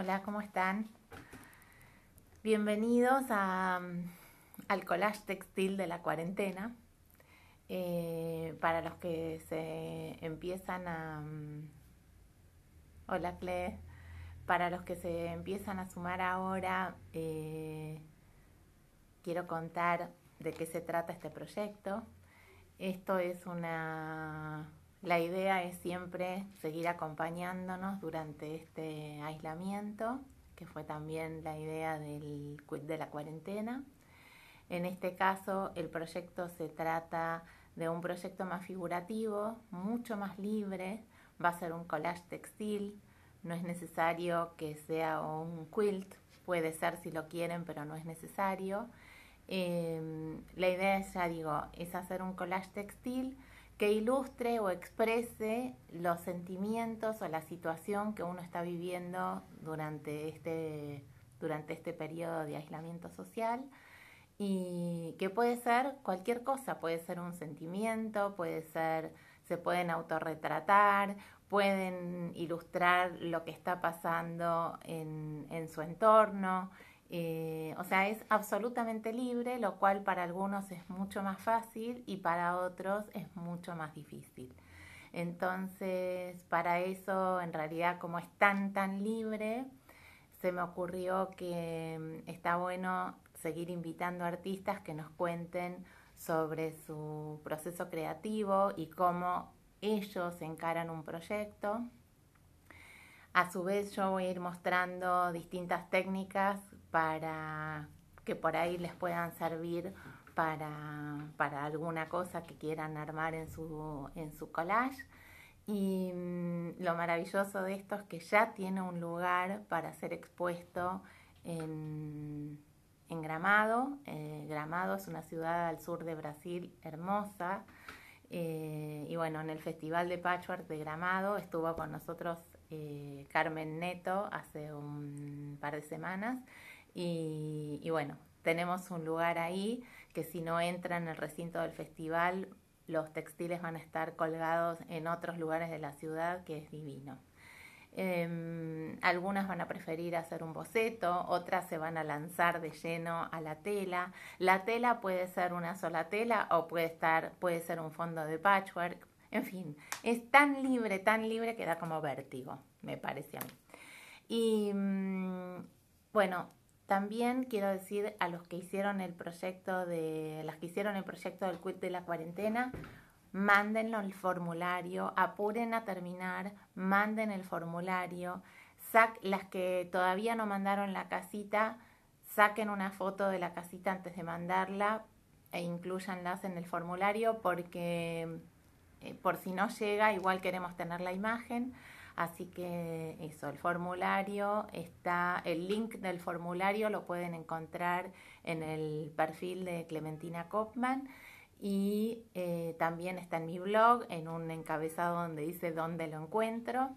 Hola, ¿cómo están? Bienvenidos al collage textil de la cuarentena. Eh, para los que se empiezan a... Mm, hola, Cle. Para los que se empiezan a sumar ahora, eh, quiero contar de qué se trata este proyecto. Esto es una la idea es siempre seguir acompañándonos durante este aislamiento, que fue también la idea del, de la cuarentena. En este caso, el proyecto se trata de un proyecto más figurativo, mucho más libre, va a ser un collage textil, no es necesario que sea un quilt, puede ser si lo quieren, pero no es necesario. Em, la idea, ya digo, es hacer un collage textil que ilustre o exprese los sentimientos o la situación que uno está viviendo durante este, durante este periodo de aislamiento social y que puede ser cualquier cosa, puede ser un sentimiento, puede ser, se pueden autorretratar, pueden ilustrar lo que está pasando en, en su entorno. Eh, o sea, es absolutamente libre, lo cual para algunos es mucho más fácil y para otros es mucho más difícil. Entonces, para eso, en realidad, como es tan, tan libre, se me ocurrió que mm, está bueno seguir invitando artistas que nos cuenten sobre su proceso creativo y cómo ellos encaran un proyecto. A su vez yo voy a ir mostrando distintas técnicas para que por ahí les puedan servir para, alguna cosa que quieran armar en su, en su collage. Y mm, lo maravilloso de esto es que ya tiene un lugar para ser expuesto en, Gramado. Eh, Gramado es una ciudad al sur de Brasil hermosa. Eh, y bueno, en el Festival de Patchwork de Gramado estuvo con nosotros eh, Carmen Neto hace un par de semanas y, bueno, tenemos un lugar ahí que si no entra en el recinto del festival, los textiles van a estar colgados en otros lugares de la ciudad, que es divino. Em, algunas van a preferir hacer un boceto, otras se van a lanzar de lleno a la tela. La tela puede ser una sola tela o puede, estar, puede ser un fondo de patchwork. En fin, es tan libre, tan libre que da como vértigo, me parece a mí. Y mm, bueno, también quiero decir a los que hicieron el proyecto de las que hicieron el proyecto del quit de la cuarentena, mándenlo el formulario, apuren a terminar, manden el formulario, las que todavía no mandaron la casita, saquen una foto de la casita antes de mandarla e incluyanlas en el formulario porque eh, por si no llega, igual queremos tener la imagen. Así que eso, el formulario está, el link del formulario lo pueden encontrar en el perfil de Clementina Kopman y eh, también está en mi blog, en un encabezado donde dice dónde lo encuentro.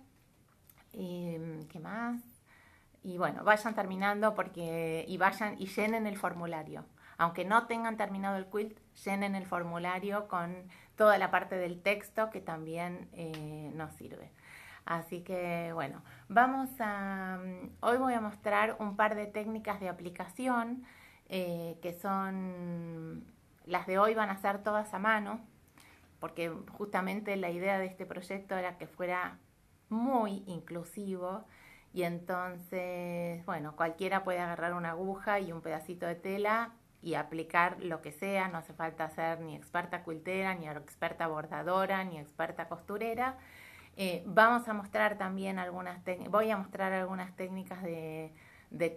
¿Qué más? Y bueno, vayan terminando porque y vayan y llenen el formulario. Aunque no tengan terminado el quilt, llenen el formulario con toda la parte del texto que también eh, nos sirve. Así que bueno, vamos a... Mm, hoy voy a mostrar un par de técnicas de aplicación eh, que son... Las de hoy van a ser todas a mano, porque justamente la idea de este proyecto era que fuera muy inclusivo y entonces, bueno, cualquiera puede agarrar una aguja y un pedacito de tela y aplicar lo que sea, no hace falta ser ni experta cultera ni experta bordadora, ni experta costurera, eh, vamos a mostrar también algunas, voy a mostrar algunas técnicas de,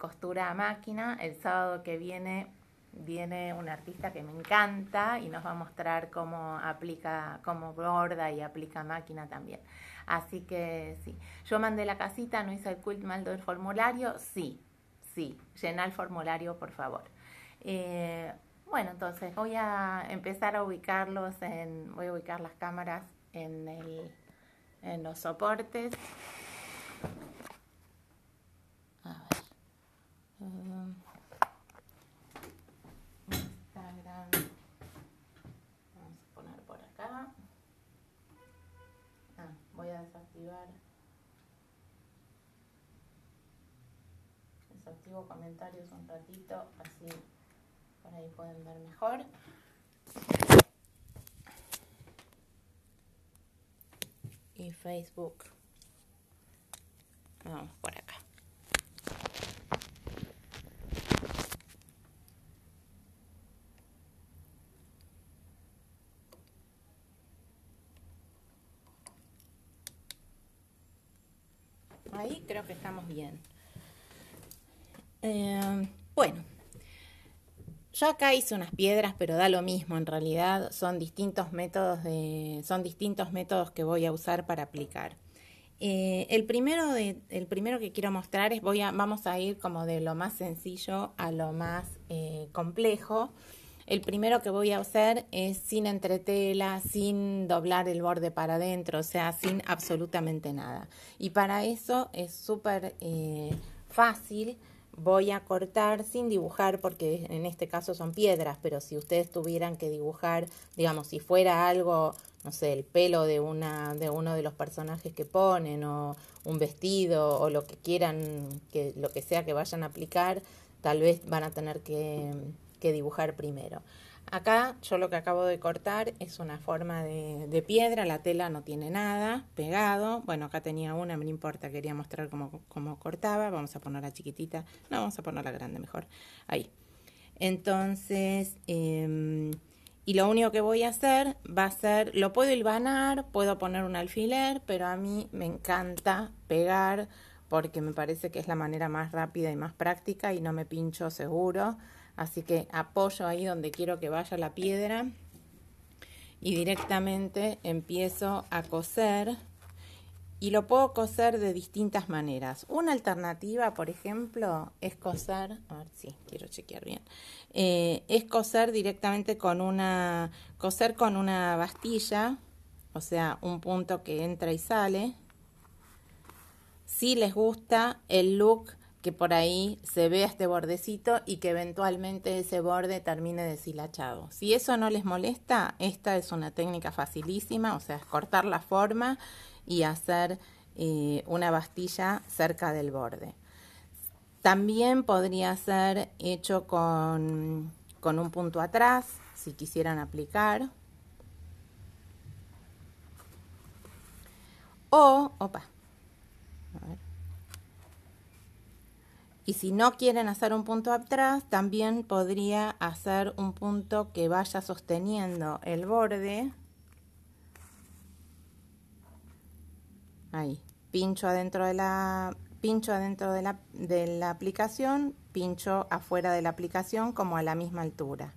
costura a máquina. El sábado que viene viene un artista que me encanta y nos va a mostrar cómo aplica, cómo borda y aplica máquina también. Así que sí, yo mandé la casita, no hice el quilt, mal el formulario, sí, sí, llena el formulario por favor. Eh, bueno, entonces voy a empezar a ubicarlos en, voy a ubicar las cámaras en el en los soportes. A ver. Um, Instagram. Vamos a poner por acá. Ah, voy a desactivar. Desactivo comentarios un ratito, así por ahí pueden ver mejor. Facebook. Vamos por acá. Ahí creo que estamos bien. Eh, bueno. Yo acá hice unas piedras, pero da lo mismo en realidad, son distintos métodos, son distintos métodos que voy a usar para aplicar. Eh, el, primero que quiero mostrar es, vamos a ir como de lo más sencillo a lo más eh, complejo. El primero que voy a hacer es sin entretela, sin doblar el borde para adentro, o sea, sin absolutamente nada. Y para eso es súper eh, fácil voy a cortar sin dibujar, porque en este caso son piedras, pero si ustedes tuvieran que dibujar, digamos, si fuera algo, no sé, el pelo de, una, de uno de los personajes que ponen, o un vestido, o lo que quieran, que, lo que sea que vayan a aplicar, tal vez van a tener que, que dibujar primero. Acá yo lo que acabo de cortar es una forma de, piedra, la tela no tiene nada pegado. Bueno, acá tenía una, me importa, quería mostrar cómo, cortaba. Vamos a ponerla chiquitita, no, vamos a ponerla grande mejor. Ahí. Entonces, em, y lo único que voy a hacer va a ser, lo puedo hilvanar, puedo poner un alfiler, pero a mí me encanta pegar porque me parece que es la manera más rápida y más práctica y no me pincho seguro. Así que apoyo ahí donde quiero que vaya la piedra y directamente empiezo a coser y lo puedo coser de distintas maneras. Una alternativa, por ejemplo, es coser, a ver si quiero chequear bien, eh, es coser directamente con una, coser con una bastilla, o sea, un punto que entra y sale. Si les gusta el look que por ahí se vea este bordecito y que eventualmente ese borde termine deshilachado. Si eso no les molesta, esta es una técnica facilísima, o sea, es cortar la forma y hacer eh, una bastilla cerca del borde. También podría ser hecho con, con un punto atrás, si quisieran aplicar. O, opa, a ver. Y si no quieren hacer un punto atrás, también podría hacer un punto que vaya sosteniendo el borde. Ahí, pincho adentro de la, pincho adentro de la, aplicación, pincho afuera de la aplicación como a la misma altura.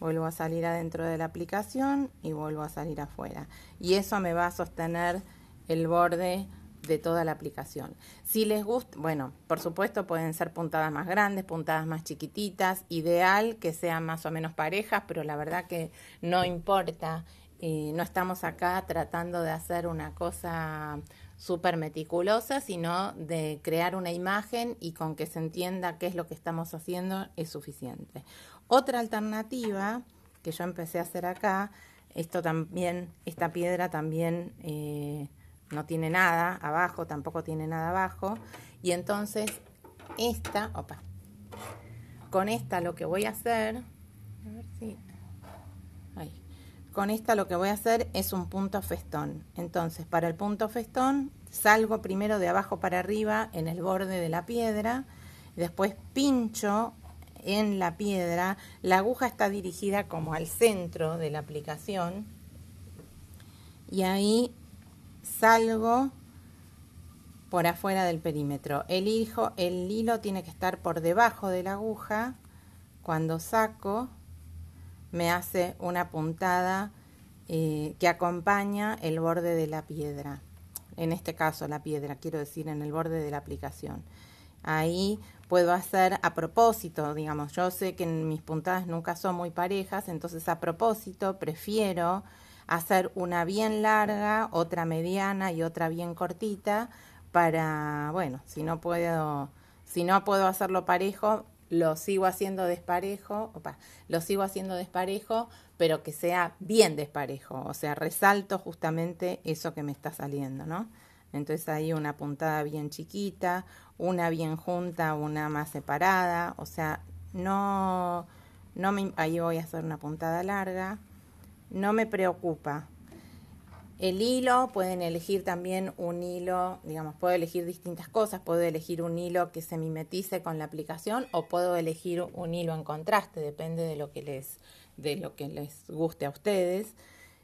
Vuelvo a salir adentro de la aplicación y vuelvo a salir afuera. Y eso me va a sostener el borde de toda la aplicación. Si les gusta, bueno, por supuesto pueden ser puntadas más grandes, puntadas más chiquititas, ideal que sean más o menos parejas, pero la verdad que no importa. Eh, no estamos acá tratando de hacer una cosa súper meticulosa, sino de crear una imagen y con que se entienda qué es lo que estamos haciendo es suficiente. Otra alternativa que yo empecé a hacer acá, esto también, esta piedra también eh, no tiene nada abajo, tampoco tiene nada abajo. Y entonces esta, opa, con esta lo que voy a hacer, a ver si, con esta lo que voy a hacer es un punto festón. Entonces para el punto festón salgo primero de abajo para arriba en el borde de la piedra, después pincho en la piedra, la aguja está dirigida como al centro de la aplicación y ahí salgo por afuera del perímetro. El, el hilo tiene que estar por debajo de la aguja. Cuando saco, me hace una puntada eh, que acompaña el borde de la piedra. En este caso, la piedra, quiero decir, en el borde de la aplicación. Ahí puedo hacer a propósito, digamos, yo sé que mis puntadas nunca son muy parejas, entonces a propósito prefiero hacer una bien larga, otra mediana y otra bien cortita para, bueno, si no puedo, si no puedo hacerlo parejo, lo sigo haciendo desparejo, lo sigo haciendo desparejo, pero que sea bien desparejo, o sea, resalto justamente eso que me está saliendo, ¿no? Entonces ahí una puntada bien chiquita, una bien junta, una más separada, o sea, no, no me, ahí voy a hacer una puntada larga, no me preocupa. El hilo, pueden elegir también un hilo, digamos, puedo elegir distintas cosas, puedo elegir un hilo que se mimetice con la aplicación o puedo elegir un hilo en contraste, depende de lo que les, de lo que les guste a ustedes.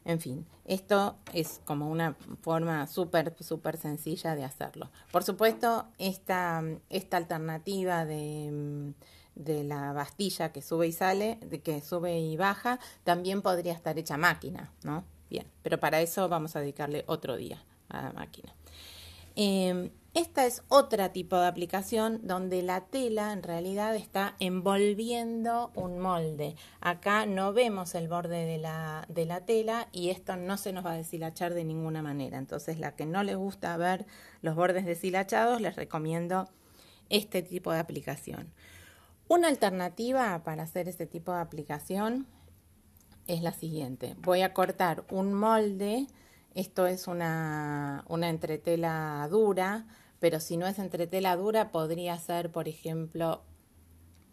En fin, esto es como una forma súper, súper sencilla de hacerlo. Por supuesto, esta, esta alternativa de mm, de la bastilla que sube y sale, de que sube y baja, también podría estar hecha máquina, ¿no? Bien, pero para eso vamos a dedicarle otro día a la máquina. Em, esta es otra tipo de aplicación donde la tela en realidad está envolviendo un molde. Acá no vemos el borde de la, tela y esto no se nos va a deshilachar de ninguna manera. Entonces, la que no le gusta ver los bordes deshilachados, les recomiendo este tipo de aplicación. Una alternativa para hacer este tipo de aplicación es la siguiente. Voy a cortar un molde, esto es una, una entretela dura, pero si no es entretela dura podría ser, por ejemplo,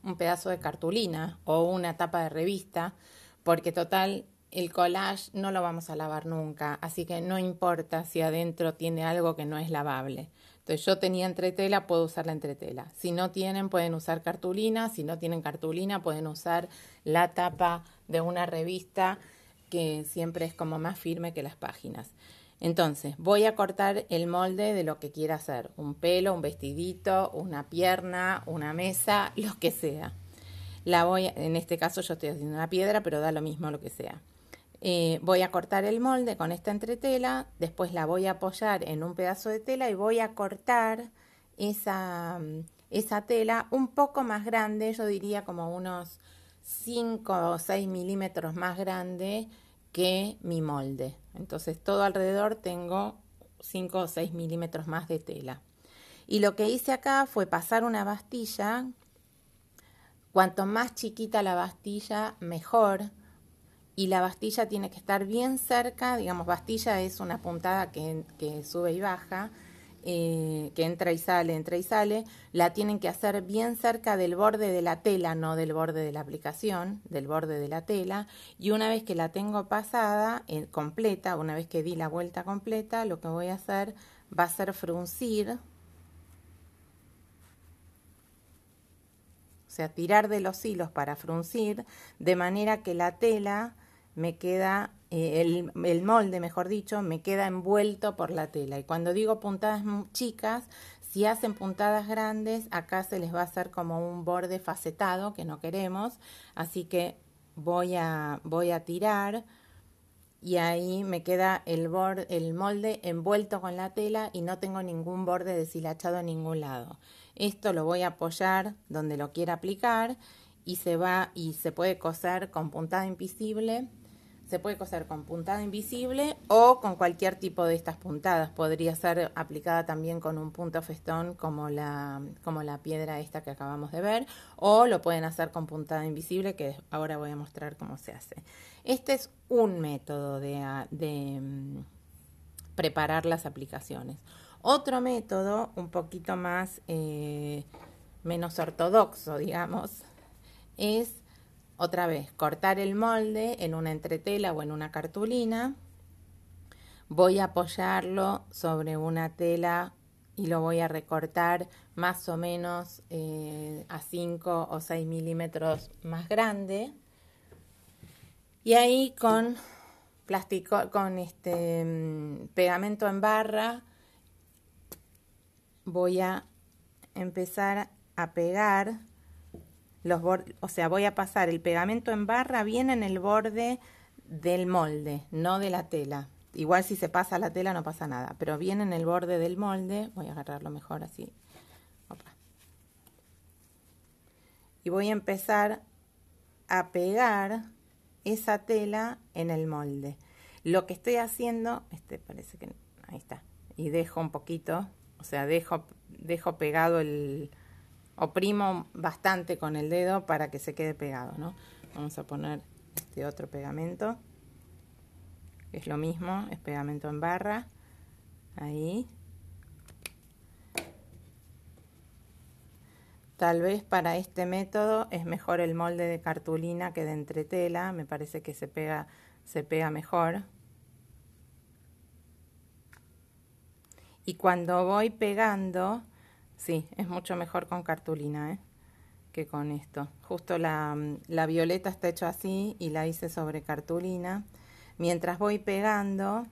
un pedazo de cartulina o una tapa de revista, porque total el collage no lo vamos a lavar nunca, así que no importa si adentro tiene algo que no es lavable. Entonces yo tenía entretela, puedo usar la entretela. Si no tienen, pueden usar cartulina. Si no tienen cartulina, pueden usar la tapa de una revista que siempre es como más firme que las páginas. Entonces, voy a cortar el molde de lo que quiera hacer, un pelo, un vestidito, una pierna, una mesa, lo que sea. La voy, en este caso yo estoy haciendo una piedra, pero da lo mismo lo que sea. Eh, voy a cortar el molde con esta entretela, después la voy a apoyar en un pedazo de tela y voy a cortar esa, mm, esa tela un poco más grande, yo diría como unos 5 o 6 milímetros más grande que mi molde. Entonces todo alrededor tengo 5 o 6 milímetros más de tela. Y lo que hice acá fue pasar una bastilla. Cuanto más chiquita la bastilla, mejor y la bastilla tiene que estar bien cerca, digamos, bastilla es una puntada que, sube y baja, eh, que entra y sale, entra y sale, la tienen que hacer bien cerca del borde de la tela, no del borde de la aplicación, del borde de la tela, y una vez que la tengo pasada, eh, completa, una vez que di la vuelta completa, lo que voy a hacer va a ser fruncir, o sea, tirar de los hilos para fruncir, de manera que la tela me queda, eh, el, el, molde, mejor dicho, me queda envuelto por la tela. Y cuando digo puntadas chicas, si hacen puntadas grandes, acá se les va a hacer como un borde facetado que no queremos. Así que voy a, voy a tirar y ahí me queda el, borde, el molde envuelto con la tela y no tengo ningún borde deshilachado en ningún lado. Esto lo voy a apoyar donde lo quiera aplicar y se va y se puede coser con puntada invisible se puede coser con puntada invisible o con cualquier tipo de estas puntadas. Podría ser aplicada también con un punto festón como la, como la piedra esta que acabamos de ver. O lo pueden hacer con puntada invisible que ahora voy a mostrar cómo se hace. Este es un método de, ah, de mm, preparar las aplicaciones. Otro método un poquito más eh, menos ortodoxo, digamos, es otra vez, cortar el molde en una entretela o en una cartulina. Voy a apoyarlo sobre una tela y lo voy a recortar más o menos eh, a 5 o 6 milímetros más grande. Y ahí con plástico, con este mm, pegamento en barra, voy a empezar a pegar o sea, voy a pasar el pegamento en barra bien en el borde del molde, no de la tela. Igual si se pasa la tela no pasa nada, pero bien en el borde del molde, voy a agarrarlo mejor así. Y voy a empezar a pegar esa tela en el molde. Lo que estoy haciendo, este parece que ahí está, y dejo un poquito, o sea, dejo, dejo pegado el, oprimo bastante con el dedo para que se quede pegado, ¿no? Vamos a poner este otro pegamento, es lo mismo, es pegamento en barra, ahí. Tal vez para este método es mejor el molde de cartulina que de entretela, me parece que se pega, se pega mejor. Y cuando voy pegando, Sí, es mucho mejor con cartulina ¿eh? que con esto. Justo la, mm, la violeta está hecha así y la hice sobre cartulina. Mientras voy pegando,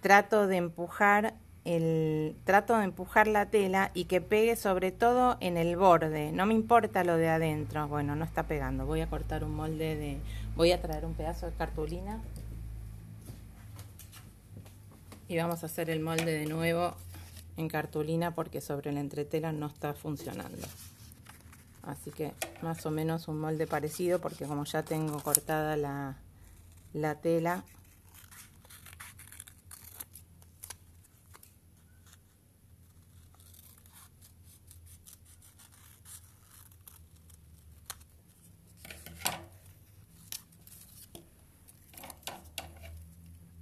trato de empujar el trato de empujar la tela y que pegue sobre todo en el borde. No me importa lo de adentro. Bueno, no está pegando. Voy a cortar un molde de voy a traer un pedazo de cartulina y vamos a hacer el molde de nuevo en cartulina porque sobre la entretela no está funcionando. Así que más o menos un molde parecido porque como ya tengo cortada la, la tela,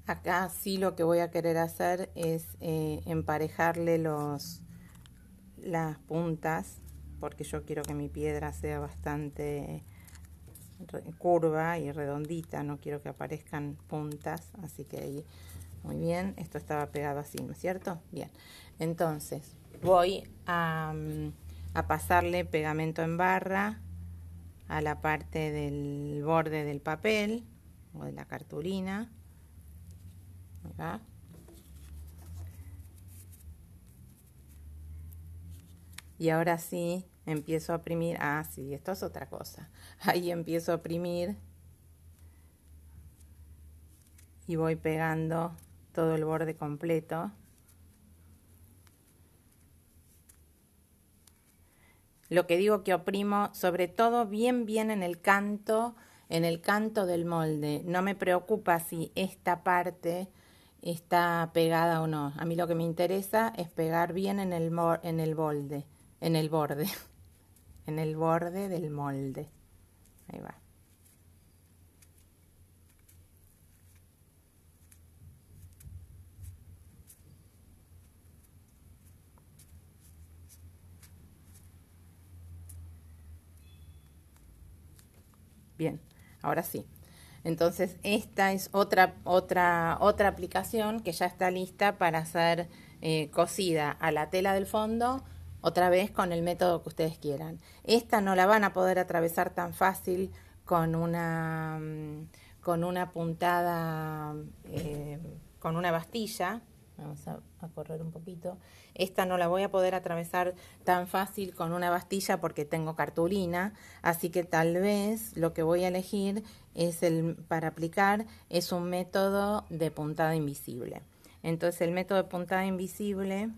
Acá sí lo que voy a querer hacer es eh, emparejarle los, las puntas porque yo quiero que mi piedra sea bastante curva y redondita, no quiero que aparezcan puntas, así que ahí, muy bien, esto estaba pegado así, ¿no es cierto? Bien, entonces voy a mm, pasarle pegamento en barra a la parte del borde del papel o de la cartulina, y ahora sí, empiezo a oprimir. Ah, sí, esto es otra cosa. Ahí empiezo a oprimir. Y voy pegando todo el borde completo. Lo que digo que oprimo, sobre todo bien, bien en el canto, en el canto del molde. No me preocupa si esta parte está pegada o no. A mí lo que me interesa es pegar bien en el, en el molde, en el borde, en el borde del molde. Ahí va. Bien, ahora sí. Entonces, esta es otra, otra, otra aplicación que ya está lista para ser eh, cosida a la tela del fondo, otra vez con el método que ustedes quieran. Esta no la van a poder atravesar tan fácil con una, mm, con una puntada, eh, con una bastilla, Vamos a, correr un poquito. Esta no la voy a poder atravesar tan fácil con una bastilla porque tengo cartulina, así que tal vez lo que voy a elegir es el para aplicar es un método de puntada invisible. Entonces el método de puntada invisible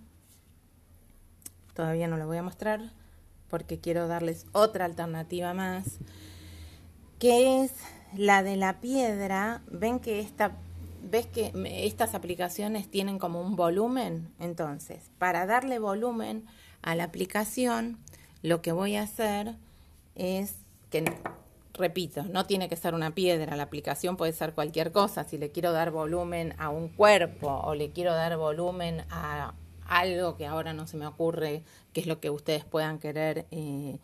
todavía no lo voy a mostrar porque quiero darles otra alternativa más, que es la de la piedra. Ven que esta ves que estas aplicaciones tienen como un volumen, entonces, para darle volumen a la aplicación, lo que voy a hacer es que, repito, no tiene que ser una piedra, la aplicación puede ser cualquier cosa, si le quiero dar volumen a un cuerpo o le quiero dar volumen a algo que ahora no se me ocurre, que es lo que ustedes puedan querer eh,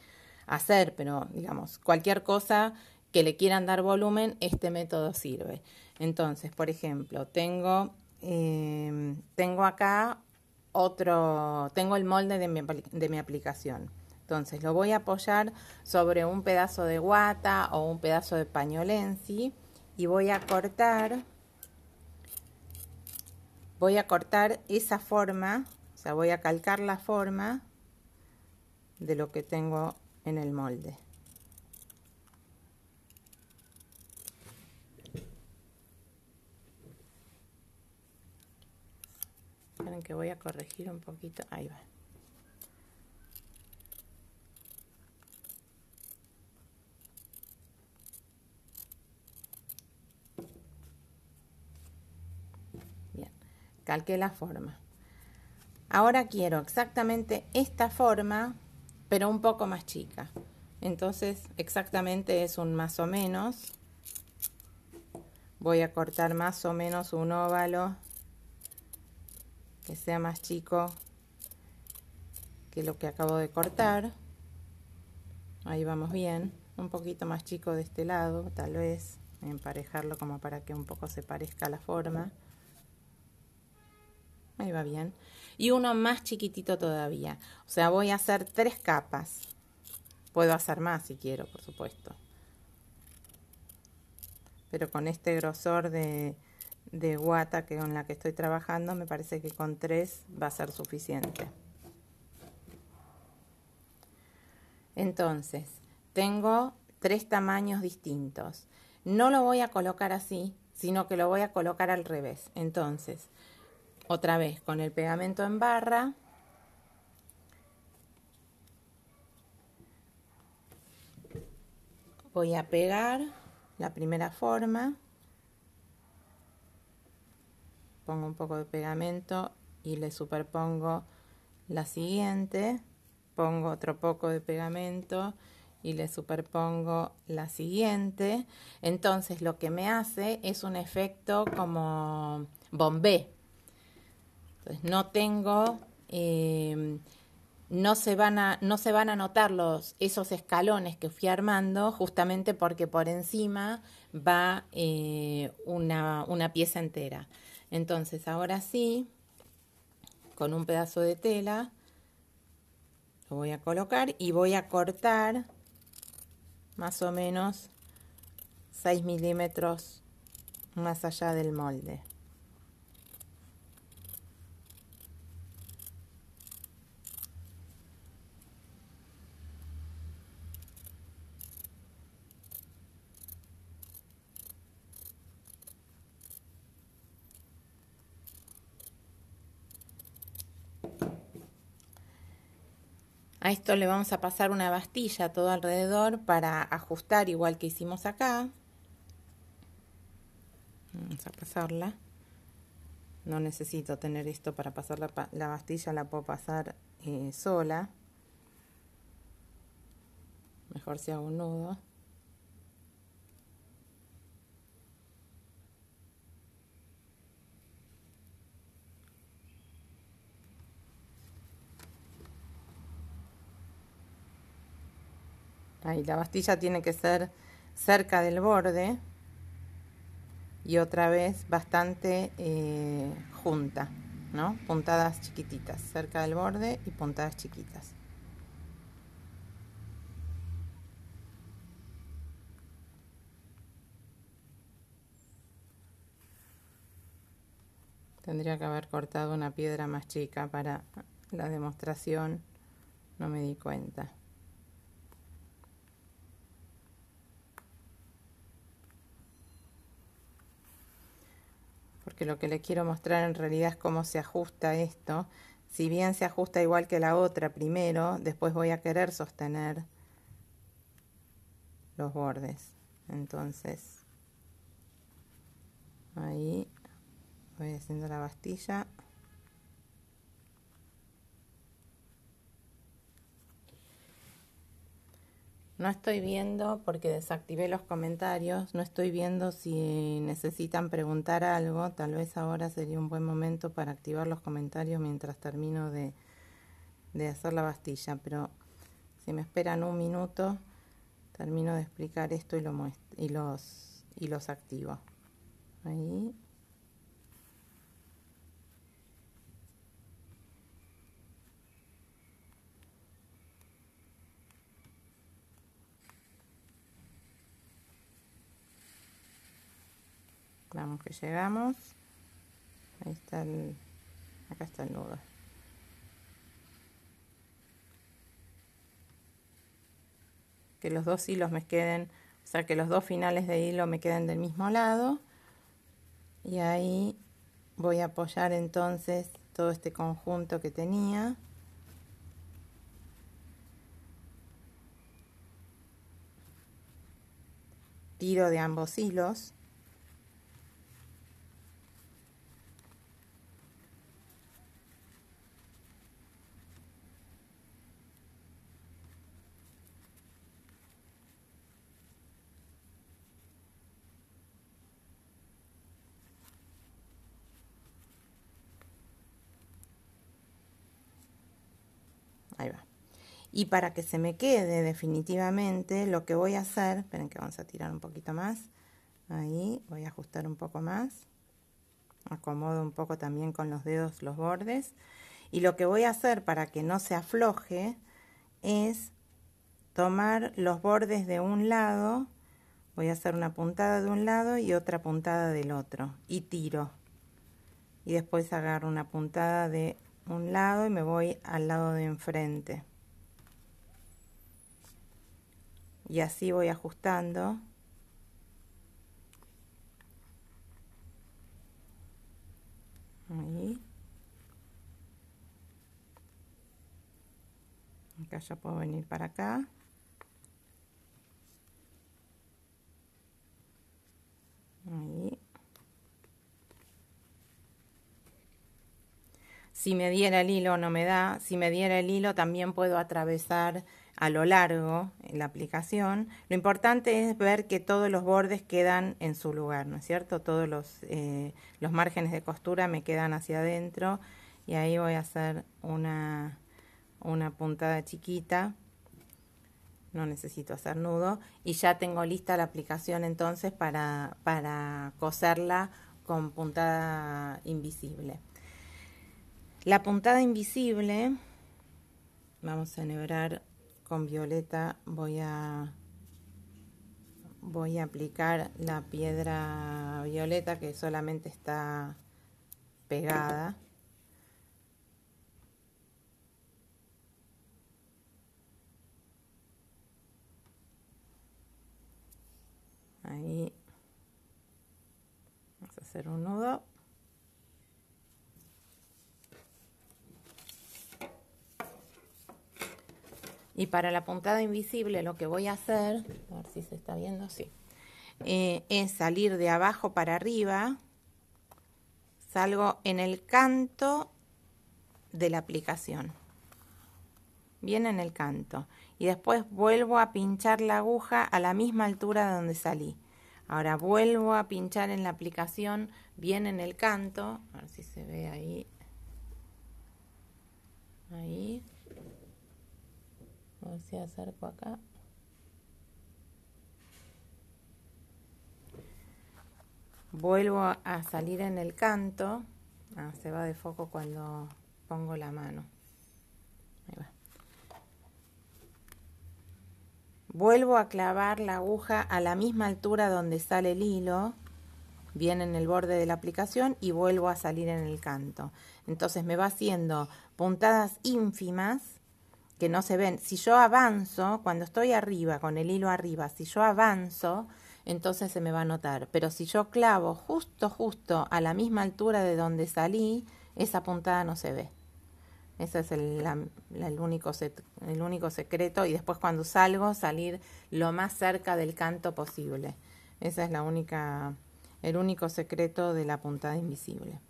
hacer, pero digamos, cualquier cosa que le quieran dar volumen, este método sirve. Entonces, por ejemplo, tengo, em, tengo acá otro, tengo el molde de mi, de mi aplicación. Entonces lo voy a apoyar sobre un pedazo de guata o un pedazo de pañolensi y voy a cortar, voy a cortar esa forma, o sea, voy a calcar la forma de lo que tengo en el molde. Esperen que voy a corregir un poquito. Ahí va. Bien, calqué la forma. Ahora quiero exactamente esta forma, pero un poco más chica. Entonces, exactamente es un más o menos. Voy a cortar más o menos un óvalo que sea más chico que lo que acabo de cortar. Ahí vamos bien. Un poquito más chico de este lado, tal vez. Emparejarlo como para que un poco se parezca la forma. Ahí va bien. Y uno más chiquitito todavía. O sea, voy a hacer tres capas. Puedo hacer más si quiero, por supuesto. Pero con este grosor de, de guata que con la que estoy trabajando, me parece que con tres va a ser suficiente. Entonces, tengo tres tamaños distintos. No lo voy a colocar así, sino que lo voy a colocar al revés. Entonces, otra vez con el pegamento en barra, voy a pegar la primera forma pongo un poco de pegamento y le superpongo la siguiente, pongo otro poco de pegamento y le superpongo la siguiente. Entonces lo que me hace es un efecto como bombé. Entonces no tengo, em, no, se van a, no se van a notar los, esos escalones que fui armando justamente porque por encima va eh, una pieza entera. Entonces ahora sí, con un pedazo de tela, lo voy a colocar y voy a cortar más o menos 6 milímetros más allá del molde. A esto le vamos a pasar una bastilla todo alrededor para ajustar igual que hicimos acá. Vamos a pasarla. No necesito tener esto para pasar la, bastilla, la puedo pasar eh, sola. Mejor si hago un nudo. Ahí la bastilla tiene que ser cerca del borde y otra vez bastante eh, junta, ¿no? Puntadas chiquititas, cerca del borde y puntadas chiquitas. Tendría que haber cortado una piedra más chica para la demostración, no me di cuenta. que lo que le quiero mostrar en realidad es cómo se ajusta esto. Si bien se ajusta igual que la otra primero, después voy a querer sostener los bordes. Entonces, ahí voy haciendo la bastilla. No estoy viendo porque desactivé los comentarios, no estoy viendo si necesitan preguntar algo, tal vez ahora sería un buen momento para activar los comentarios mientras termino de, de hacer la bastilla. pero si me esperan un minuto, termino de explicar esto y, lo y, los, y los activo. Ahí. vamos que llegamos ahí está el, acá está el nudo que los dos hilos me queden o sea que los dos finales de hilo me queden del mismo lado y ahí voy a apoyar entonces todo este conjunto que tenía tiro de ambos hilos Y para que se me quede definitivamente, lo que voy a hacer, esperen que vamos a tirar un poquito más, ahí voy a ajustar un poco más, acomodo un poco también con los dedos los bordes, y lo que voy a hacer para que no se afloje es tomar los bordes de un lado, voy a hacer una puntada de un lado y otra puntada del otro, y tiro. Y después agarro una puntada de un lado y me voy al lado de enfrente. y así voy ajustando. Acá ya puedo venir para acá. Si me diera el hilo no me da. Si me diera el hilo también puedo atravesar a lo largo en la aplicación, lo importante es ver que todos los bordes quedan en su lugar, ¿no es cierto? Todos eh, los, márgenes de costura me quedan hacia adentro y ahí voy a hacer una, una puntada chiquita no necesito hacer nudo y ya tengo lista la aplicación entonces para, para coserla con puntada invisible. La puntada invisible, vamos a enhebrar con violeta voy a voy a aplicar la piedra violeta que solamente está pegada ahí vamos a hacer un nudo Y para la puntada invisible lo que voy a hacer, a ver si se está viendo, sí, eh, es salir de abajo para arriba, salgo en el canto de la aplicación, bien en el canto, y después vuelvo a pinchar la aguja a la misma altura de donde salí. Ahora vuelvo a pinchar en la aplicación, bien en el canto, a ver si se ve ahí, ahí, a ver acerco acá. Vuelvo a salir en el canto. Ah, se va de foco cuando pongo la mano. Ahí va. Vuelvo a clavar la aguja a la misma altura donde sale el hilo, bien en el borde de la aplicación, y vuelvo a salir en el canto. Entonces me va haciendo puntadas ínfimas no se ven. Si yo avanzo, cuando estoy arriba, con el hilo arriba, si yo avanzo, entonces se me va a notar. Pero si yo clavo justo, justo a la misma altura de donde salí, esa puntada no se ve. Ese es el, único, el único secreto. Y después cuando salgo, salir lo más cerca del canto posible. Ese es la única, el único secreto de la puntada invisible.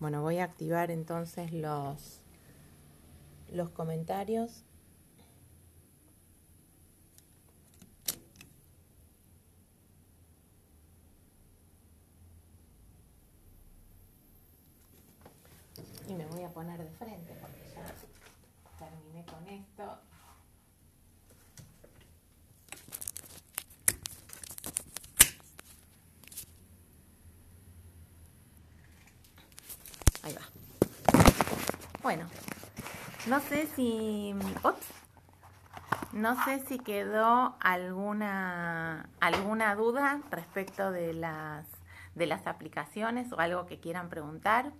Bueno, voy a activar entonces los los comentarios. Y me voy a poner de frente porque ya terminé con esto. Ahí va. Bueno, no sé si... No sé si quedó alguna, alguna duda respecto de las, de las aplicaciones o algo que quieran preguntar.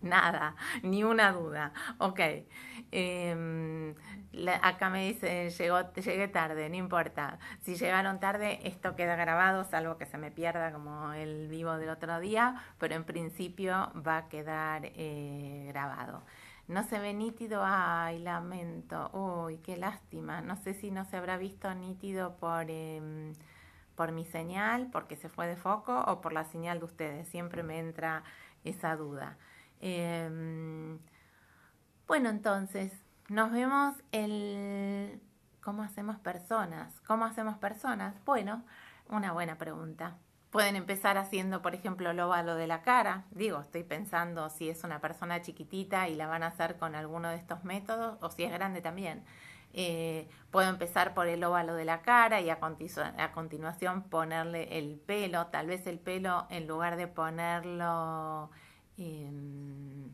Nada, ni una duda. Ok. Em, acá me dice, llegó, llegué tarde, no importa. Si llegaron tarde, esto queda grabado, salvo que se me pierda como el vivo del otro día, pero en principio va a quedar eh, grabado. No se ve nítido, ay, lamento, uy, qué lástima. No sé si no se habrá visto nítido por em, mi señal, porque se fue de foco o por la señal de ustedes. Siempre me entra esa duda. Em, bueno, entonces, nos vemos el... ¿Cómo hacemos personas? ¿Cómo hacemos personas? Bueno, una buena pregunta. Pueden empezar haciendo, por ejemplo, el óvalo de la cara. Digo, estoy pensando si es una persona chiquitita y la van a hacer con alguno de estos métodos o si es grande también. Eh, puedo empezar por el óvalo de la cara y a, continuación ponerle el pelo. Tal vez el pelo, en lugar de ponerlo Em,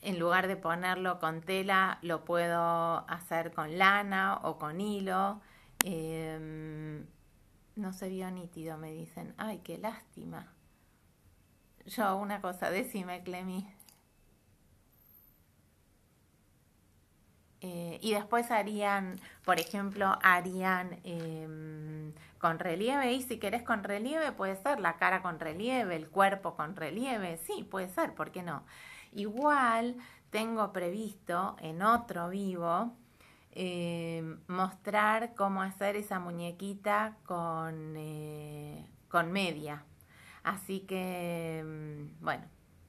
en lugar de ponerlo con tela, lo puedo hacer con lana o con hilo. Em, no se vio nítido, me dicen. Ay, qué lástima. Yo una cosa, decime, Clemi. Eh, y después harían, por ejemplo, harían em, con relieve, y si querés con relieve, puede ser la cara con relieve, el cuerpo con relieve, sí, puede ser, ¿por qué no? Igual tengo previsto en otro vivo em, mostrar cómo hacer esa muñequita con, eh, con media. Así que, em, bueno,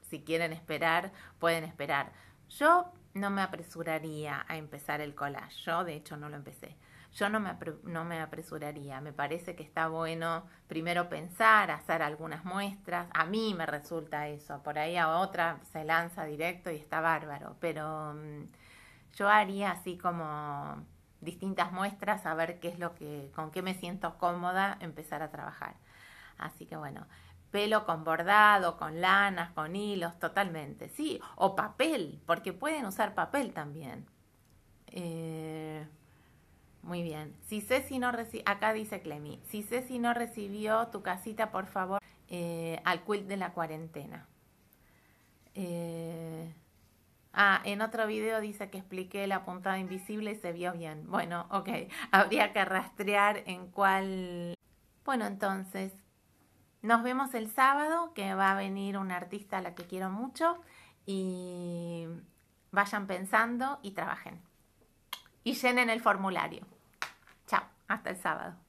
si quieren esperar, pueden esperar. Yo no me apresuraría a empezar el collage. Yo, de hecho, no lo empecé. Yo no me, apresuraría. Me parece que está bueno primero pensar, hacer algunas muestras. A mí me resulta eso. Por ahí a otra se lanza directo y está bárbaro. Pero mm, yo haría así como distintas muestras, a ver qué es lo que, con qué me siento cómoda empezar a trabajar. Así que bueno, Velo con bordado, con lanas, con hilos, totalmente, sí, o papel, porque pueden usar papel también. Eh, muy bien. Si Ceci no acá dice Clemi, si Ceci no recibió tu casita, por favor, eh, al quilt de la cuarentena. Eh, ah, en otro video dice que expliqué la puntada invisible y se vio bien. Bueno, ok, habría que rastrear en cuál... Bueno, entonces, nos vemos el sábado, que va a venir una artista a la que quiero mucho y vayan pensando y trabajen. Y llenen el formulario. Chao, hasta el sábado.